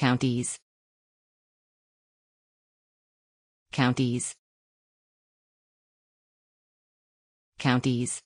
counties counties counties